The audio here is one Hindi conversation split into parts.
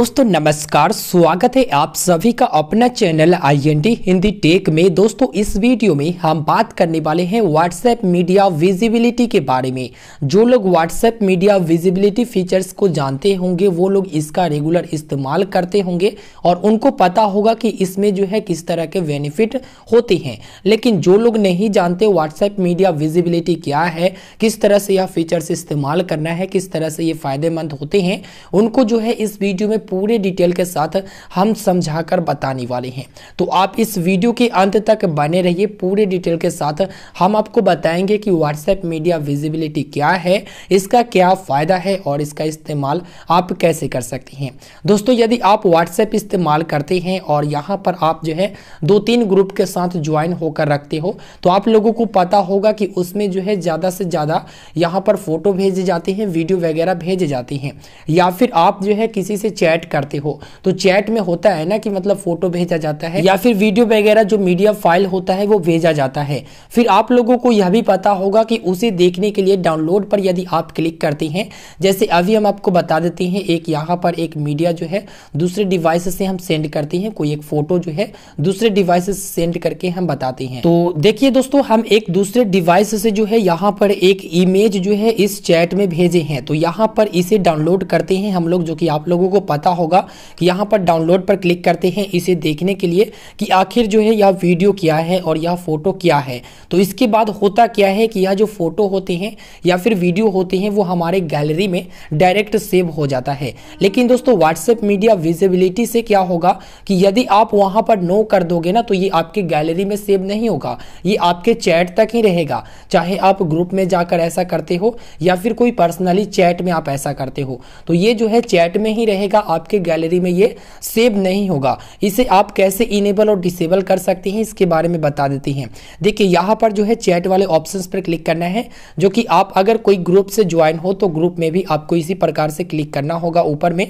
दोस्तों नमस्कार स्वागत है आप सभी का अपना चैनल आईएनडी हिंदी टेक में दोस्तों इस वीडियो में हम बात करने वाले हैं व्हाट्सएप मीडिया विजिबिलिटी के बारे में जो लोग व्हाट्सएप मीडिया विजिबिलिटी फीचर्स को जानते होंगे वो लोग इसका रेगुलर इस्तेमाल करते होंगे और उनको पता होगा कि इसमें जो है किस तरह के बेनिफिट होते हैं लेकिन जो लोग नहीं जानते व्हाट्सएप मीडिया विजिबिलिटी क्या है किस तरह से यह फीचर्स इस्तेमाल करना है किस तरह से ये फायदेमंद होते हैं उनको जो है इस वीडियो में पूरे डिटेल के साथ हम समझाकर बताने वाले हैं तो आप इस वीडियो के अंत तक बने रहिए पूरे डिटेल के साथ हम आपको बताएंगे कि व्हाट्सएप मीडिया विजिबिलिटी क्या है इसका क्या फ़ायदा है और इसका इस्तेमाल आप कैसे कर सकते हैं दोस्तों यदि आप व्हाट्सएप इस्तेमाल करते हैं और यहाँ पर आप जो है दो तीन ग्रुप के साथ ज्वाइन होकर रखते हो तो आप लोगों को पता होगा कि उसमें जो है ज़्यादा से ज़्यादा यहाँ पर फोटो भेजे जाते हैं वीडियो वगैरह भेजे जाते हैं या फिर आप जो है किसी से चैट चैट करते हो तो चैट में होता है ना कि मतलब फोटो भेजा जाता है या फिर वीडियो वगैरह जो मीडिया फाइल होता है वो भेजा जाता है फिर आप लोगों को यह भी पता होगा कि उसे देखने के लिए डाउनलोड पर यदि आप क्लिक करते हैं जैसे अभी हम आपको बता देते हैं एक यहाँ पर एक मीडिया जो है दूसरे डिवाइस से हम सेंड करते हैं कोई एक फोटो जो है दूसरे डिवाइस से सेंड करके हम बताते हैं तो देखिए दोस्तों हम एक दूसरे डिवाइस से जो है यहाँ पर एक इमेज जो है इस चैट में भेजे हैं तो यहाँ पर इसे डाउनलोड करते हैं हम लोग जो कि आप लोगों को पता पता होगा कि यहाँ पर डाउनलोड पर क्लिक करते हैं इसे देखने के लिए कि आखिर जो है यह वीडियो क्या है और यह फ़ोटो क्या है तो इसके बाद होता क्या है कि यह जो फ़ोटो होते हैं या फिर वीडियो होते हैं वो हमारे गैलरी में डायरेक्ट सेव हो जाता है लेकिन दोस्तों व्हाट्सएप मीडिया विजिबिलिटी से क्या होगा कि यदि आप वहां पर नो कर दोगे ना तो ये आपके गैलरी में सेव नहीं होगा ये आपके चैट तक ही रहेगा चाहे आप ग्रुप में जाकर ऐसा करते हो या फिर कोई पर्सनली चैट में आप ऐसा करते हो तो ये जो है चैट में ही रहेगा आपके गैलरी में ये सेव नहीं होगा इसे आप कैसे इनेबल और डिसेबल कर सकते हैं इसके बारे में बता देती हैं देखिए यहाँ पर जो है चैट वाले ऑप्शन पर क्लिक करना है जो कि आप अगर कोई ग्रुप से ज्वाइन हो तो ग्रुप में भी आपको इसी प्रकार से क्लिक करना होगा ऊपर में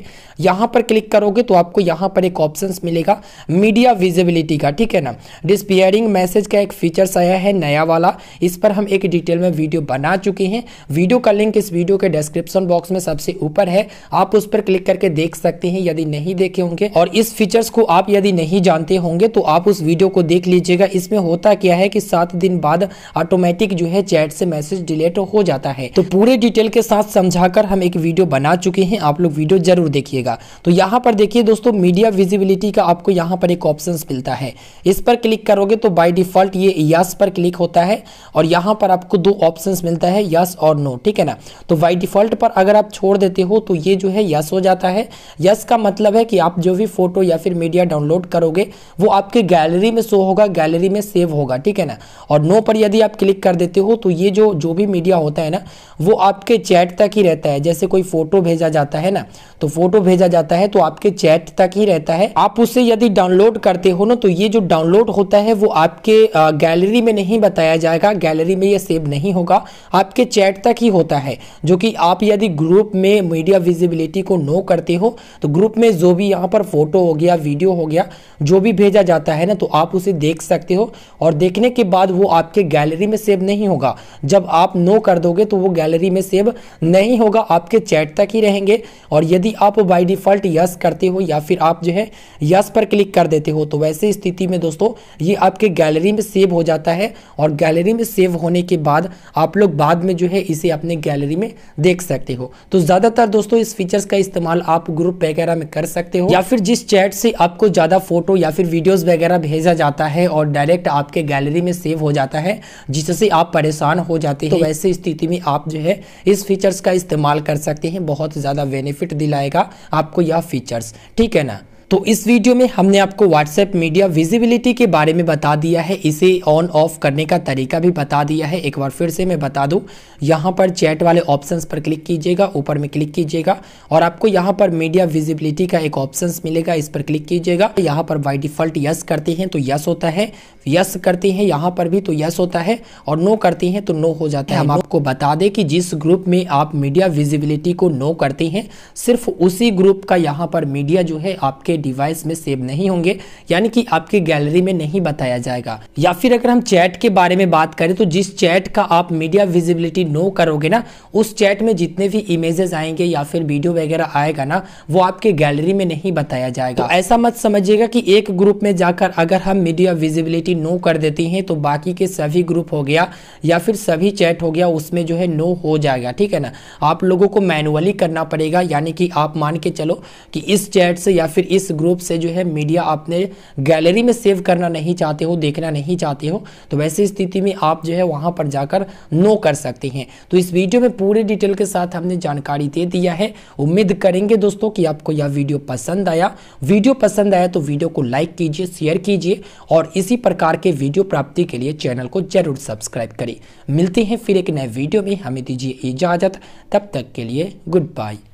यहाँ पर क्लिक करोगे तो आपको यहाँ पर एक ऑप्शन मिलेगा मीडिया विजिबिलिटी का ठीक है ना डिस्पियरिंग मैसेज का एक फीचर्स आया है नया वाला इस पर हम एक डिटेल में वीडियो बना चुके हैं वीडियो का लिंक इस वीडियो के डिस्क्रिप्शन बॉक्स में सबसे ऊपर है आप उस पर क्लिक करके देख सकते सकते हैं यदि नहीं देखे होंगे और इस फीचर्स को आप यदि नहीं जानते होंगे तो आप उस वीडियो को देख लीजिएगा इसमें होता क्या है कि सात दिन बाद ऑटोमेटिक जो है चैट से मैसेज डिलीट हो जाता है तो पूरे डिटेल के साथ समझाकर हम एक वीडियो बना चुके हैं आप लोग वीडियो जरूर देखिएगा तो यहाँ पर देखिए दोस्तों मीडिया विजिबिलिटी का आपको यहाँ पर एक ऑप्शन मिलता है इस पर क्लिक करोगे तो बाई डिफॉल्ट ये यस पर क्लिक होता है और यहाँ पर आपको दो ऑप्शन मिलता है यस और नो ठीक है ना तो बाई डिफॉल्ट पर अगर आप छोड़ देते हो तो ये जो है यस हो जाता है यस का मतलब है कि आप जो भी फोटो या फिर मीडिया डाउनलोड करोगे वो आपके गैलरी में शो होगा गैलरी में सेव होगा ठीक है ना और नो पर यदि आप क्लिक कर देते हो तो ये जो जो भी मीडिया होता है ना वो आपके चैट तक ही रहता है जैसे कोई फोटो भेजा जाता है ना तो फोटो भेजा जाता है तो आपके चैट तक ही रहता है आप उसे यदि डाउनलोड करते हो ना तो ये जो डाउनलोड होता है वो आपके गैलरी में नहीं बताया जाएगा गैलरी में ये सेव नहीं होगा आपके चैट तक ही होता है जो कि आप यदि ग्रुप में मीडिया विजिबिलिटी को नो करते हो तो ग्रुप में जो भी यहाँ पर फोटो हो गया वीडियो हो गया जो भी भेजा जाता है ना तो आप उसे देख सकते हो और देखने के बाद वो आपके गैलरी में सेव नहीं होगा जब आप नो कर दोगे तो वो गैलरी में सेव नहीं होगा आपके चैट तक ही रहेंगे और यदि आप बाई डिफ़ॉल्ट यस करते हो या फिर आप जो है यस पर क्लिक कर देते हो तो वैसे स्थिति में दोस्तों ये आपके गैलरी में सेव हो जाता है और गैलरी में सेव होने के बाद आप लोग बाद में जो है इसे अपने गैलरी में देख सकते हो तो ज़्यादातर दोस्तों इस फीचर्स का इस्तेमाल आप ग्रुप वगैरह में कर सकते हो या फिर जिस चैट से आपको ज़्यादा फोटो या फिर वीडियोस वगैरह भेजा जाता है और डायरेक्ट आपके गैलरी में सेव हो जाता है जिससे आप परेशान हो जाते हैं तो वैसे स्थिति में आप जो है इस फीचर्स का इस्तेमाल कर सकते हैं बहुत ज़्यादा बेनिफिट दिलाएगा आपको यह फीचर्स ठीक है ना तो इस वीडियो में हमने आपको व्हाट्सएप मीडिया विजिबिलिटी के बारे में बता दिया है इसे ऑन ऑफ करने का तरीका भी बता दिया है एक बार फिर से मैं बता दूं यहाँ पर चैट वाले ऑप्शंस पर क्लिक कीजिएगा ऊपर में क्लिक कीजिएगा और आपको यहाँ पर मीडिया विजिबिलिटी का एक ऑप्शंस मिलेगा इस पर क्लिक कीजिएगा यहाँ पर बाई डिफ़ॉल्ट यस करते हैं तो यस होता है यस करती हैं यहाँ पर भी तो यस होता है और नो करती हैं तो नो हो जाता है हम आपको बता दें कि जिस ग्रुप में आप मीडिया विजिबिलिटी को नो करती हैं सिर्फ उसी ग्रुप का यहाँ पर मीडिया जो है आपके डिवाइस में सेव नहीं होंगे यानी कि आपकी गैलरी में नहीं बताया जाएगा या फिर अगर हम चैट के बारे में बात करें तो जिस चैट का आप मीडिया विजिबिलिटी नो करोगे ना उस चैट में जितने भी इमेजेस आएंगे या फिर वीडियो वगैरह आएगा ना वो आपके गैलरी में नहीं बताया जाएगा तो ऐसा मत समझिएगा कि एक ग्रुप में जाकर अगर हम मीडिया विजिबिलिटी यूनिवर्सिटी नो कर देती हैं तो बाकी के सभी ग्रुप हो गया या फिर सभी चैट हो गया उसमें जो है नो हो जाएगा ठीक है ना आप लोगों को मैनुअली करना पड़ेगा यानी कि आप मान के चलो कि इस चैट से या फिर इस ग्रुप से जो है मीडिया आपने गैलरी में सेव करना नहीं चाहते हो देखना नहीं चाहते हो तो वैसी स्थिति में आप जो है वहाँ पर जाकर नो कर सकते हैं तो इस वीडियो में पूरे डिटेल के साथ हमने जानकारी दे दिया है उम्मीद करेंगे दोस्तों कि आपको यह वीडियो पसंद आया वीडियो पसंद आया तो वीडियो को लाइक कीजिए शेयर कीजिए और इसी प्रकार प्रकार के वीडियो प्राप्ति के लिए चैनल को जरूर सब्सक्राइब करें मिलते हैं फिर एक नए वीडियो में हमें दीजिए इजाज़त तब तक के लिए गुड बाय